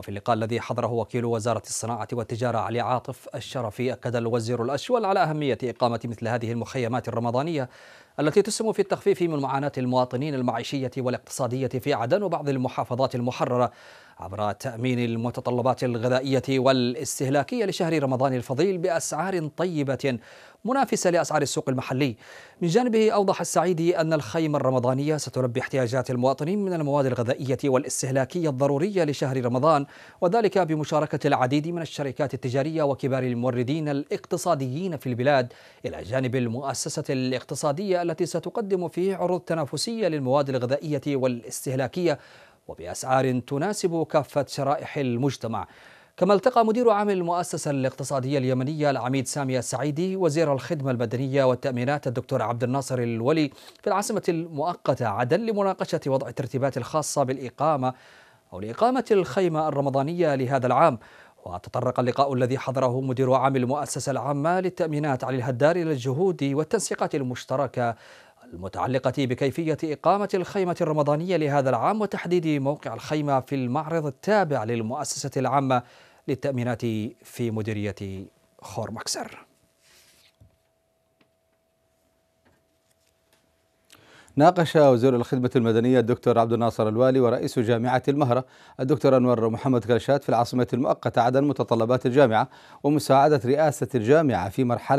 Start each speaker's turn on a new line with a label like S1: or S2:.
S1: وفي اللقاء الذي حضره وكيل وزارة الصناعة والتجارة علي عاطف الشرفي أكد الوزير الأشول على أهمية إقامة مثل هذه المخيمات الرمضانية التي تسهم في التخفيف من معاناة المواطنين المعيشية والاقتصادية في عدن وبعض المحافظات المحررة عبر تأمين المتطلبات الغذائية والاستهلاكية لشهر رمضان الفضيل بأسعار طيبة منافسة لأسعار السوق المحلي من جانبه أوضح السعيدي أن الخيمة الرمضانية ستلبي احتياجات المواطنين من المواد الغذائية والاستهلاكية الضرورية لشهر رمضان وذلك بمشاركة العديد من الشركات التجارية وكبار الموردين الاقتصاديين في البلاد إلى جانب المؤسسة الاقتصادية التي ستقدم فيه عروض تنافسية للمواد الغذائية والاستهلاكية وبأسعار تناسب كافة شرائح المجتمع كما التقى مدير عام المؤسسة الاقتصادية اليمنية العميد سامي السعيدي وزير الخدمة المدنية والتأمينات الدكتور عبد الناصر الولي في العاصمة المؤقتة عدن لمناقشة وضع الترتيبات الخاصة بالإقامة أو لإقامة الخيمة الرمضانية لهذا العام وتطرق اللقاء الذي حضره مدير عام المؤسسة العامة للتأمينات علي الهدار إلى الجهود والتنسيقات المشتركة المتعلقة بكيفية إقامة الخيمة الرمضانية لهذا العام وتحديد موقع الخيمة في المعرض التابع للمؤسسة العامة للتأمينات في مديرية خور مكسر ناقش
S2: وزير الخدمة المدنية الدكتور عبد الناصر الوالي ورئيس جامعة المهرة الدكتور أنور محمد كرشات في العاصمة المؤقتة عدن متطلبات الجامعة ومساعدة رئاسة الجامعة في مرحلة